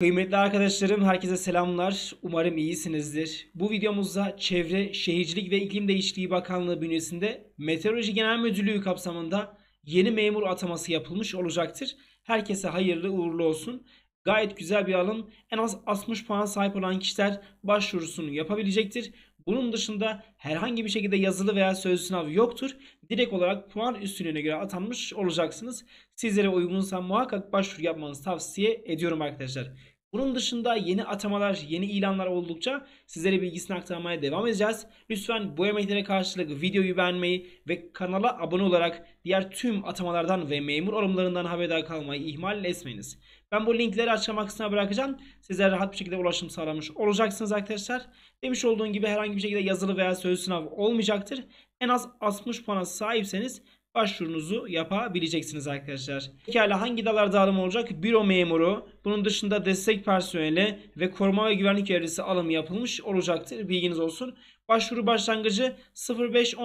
Kıymetli arkadaşlarım herkese selamlar. Umarım iyisinizdir. Bu videomuzda Çevre, Şehircilik ve İklim Değişikliği Bakanlığı bünyesinde Meteoroloji Genel Müdürlüğü kapsamında yeni memur ataması yapılmış olacaktır. Herkese hayırlı uğurlu olsun. Gayet güzel bir alım. En az 60 puan sahip olan kişiler başvurusunu yapabilecektir. Bunun dışında herhangi bir şekilde yazılı veya sözlü sınav yoktur. Direkt olarak puan üstünlüğüne göre atanmış olacaksınız. Sizlere uygunsa muhakkak başvuru yapmanızı tavsiye ediyorum arkadaşlar. Bunun dışında yeni atamalar, yeni ilanlar oldukça sizlere bilgisini aktarmaya devam edeceğiz. Lütfen bu emeklere karşılık videoyu beğenmeyi ve kanala abone olarak diğer tüm atamalardan ve memur alımlarından haberdar kalmayı ihmal etmeyiniz. Ben bu linkleri açıklama kısmına bırakacağım. Size rahat bir şekilde ulaşım sağlamış olacaksınız arkadaşlar. Demiş olduğum gibi herhangi bir şekilde yazılı veya sözlü sınav olmayacaktır. En az 60 puana sahipseniz başvurunuzu yapabileceksiniz arkadaşlar. Pekala hangi dalar dağılım olacak? Büro memuru, bunun dışında destek personeli ve koruma ve güvenlik görevlisi alımı yapılmış olacaktır. Bilginiz olsun. Başvuru başlangıcı 05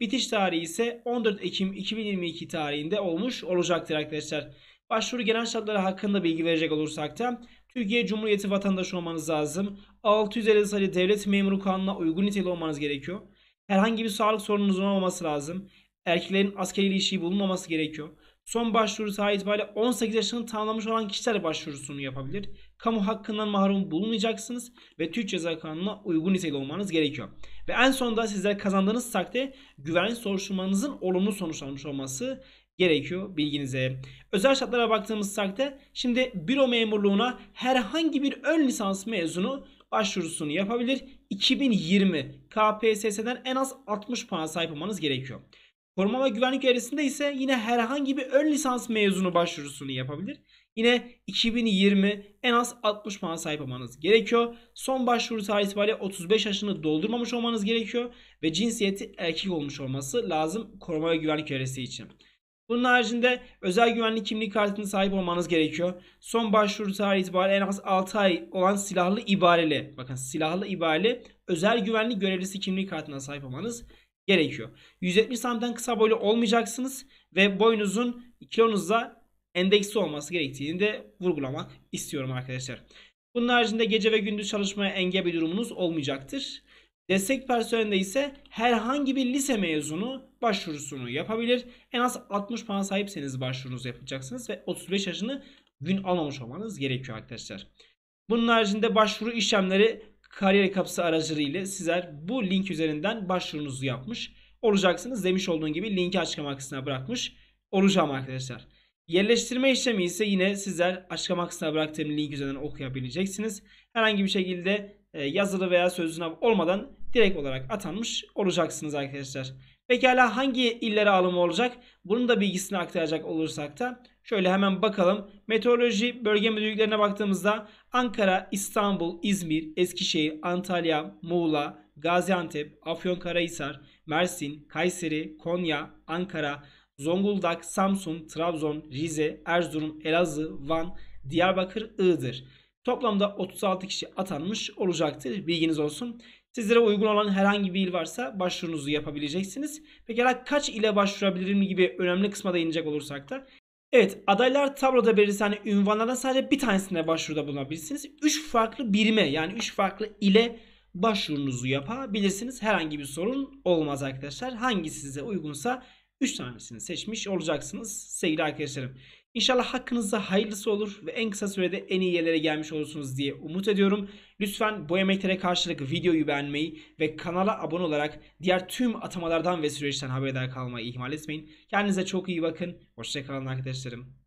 bitiş tarihi ise 14 Ekim 2022 tarihinde olmuş olacaktır arkadaşlar. Başvuru genel şartları hakkında bilgi verecek olursak da Türkiye Cumhuriyeti vatandaşı olmanız lazım. 650 sayılı devlet memuru kanuna uygun niteliği olmanız gerekiyor. Herhangi bir sağlık sorununuzun olmaması lazım erkeklerin askeri ilişiği bulunmaması gerekiyor. Son başvuru sahi itibariyle 18 yaşını tamamlamış olan kişiler başvurusunu yapabilir. Kamu hakkından mahrum bulunmayacaksınız ve Türk Ceza Kanunu'na uygun nitelikli olmanız gerekiyor. Ve en sonunda sizler kazandığınız takdirde güvenlik soruşturmanızın olumlu sonuçlanmış olması gerekiyor bilginize. Özel şartlara baktığımız takdirde şimdi büro memurluğuna herhangi bir ön lisans mezunu başvurusunu yapabilir. 2020 KPSS'den en az 60 puan sahip olmanız gerekiyor. Koruma ve güvenlik arasında ise yine herhangi bir ön lisans mezunu başvurusunu yapabilir. Yine 2020 en az 60 puan sahip olmanız gerekiyor. Son başvuru tarihi itibariyle 35 yaşını doldurmamış olmanız gerekiyor. Ve cinsiyeti erkek olmuş olması lazım koruma ve güvenlik görevlisi için. Bunun haricinde özel güvenlik kimlik kartını sahip olmanız gerekiyor. Son başvuru tarihi itibariyle en az 6 ay olan silahlı ibareli, bakın silahlı ibareli özel güvenlik görevlisi kimlik kartına sahip olmanız gerekiyor gerekiyor. 170 santimden kısa boylu olmayacaksınız ve boyunuzun kilonuzla endeksli olması gerektiğini de vurgulamak istiyorum arkadaşlar. Bunun haricinde gece ve gündüz çalışmaya engel bir durumunuz olmayacaktır. Destek personelinde ise herhangi bir lise mezunu başvurusunu yapabilir. En az 60 puan sahipseniz başvurunuzu yapacaksınız ve 35 yaşını gün almamış olmanız gerekiyor arkadaşlar. Bunun haricinde başvuru işlemleri kariyer kapısı aracılığıyla sizler bu link üzerinden başvurunuzu yapmış olacaksınız. Demiş olduğun gibi linki açıklama kısmına bırakmış olacağım arkadaşlar. Yerleştirme işlemi ise yine sizler açıklama kısmına bıraktığım link üzerinden okuyabileceksiniz. Herhangi bir şekilde e, yazılı veya sözlü sınav olmadan direkt olarak atanmış olacaksınız arkadaşlar. Pekala hangi illere alımı olacak? Bunun da bilgisini aktaracak olursak da şöyle hemen bakalım. Meteoroloji bölge müdürlüklerine baktığımızda Ankara, İstanbul, İzmir, Eskişehir, Antalya, Muğla, Gaziantep, Afyonkarahisar, Mersin, Kayseri, Konya, Ankara, Zonguldak, Samsun, Trabzon, Rize, Erzurum, Elazığ, Van, Diyarbakır, Iğdır. Toplamda 36 kişi atanmış olacaktır. Bilginiz olsun. Sizlere uygun olan herhangi bir il varsa başvurunuzu yapabileceksiniz. Pekala kaç ile başvurabilirim gibi önemli kısma da inecek olursak da Evet adaylar tabloda belirli hani ünvanlardan sadece bir tanesine başvuruda bulunabilirsiniz. 3 farklı birime yani 3 farklı ile başvurunuzu yapabilirsiniz. Herhangi bir sorun olmaz arkadaşlar. Hangi size uygunsa 3 tanesini seçmiş olacaksınız sevgili arkadaşlarım. İnşallah hakkınızda hayırlısı olur ve en kısa sürede en iyi yerlere gelmiş olursunuz diye umut ediyorum. Lütfen bu emeklere karşılık videoyu beğenmeyi ve kanala abone olarak diğer tüm atamalardan ve süreçten haberdar kalmayı ihmal etmeyin. Kendinize çok iyi bakın. Hoşçakalın arkadaşlarım.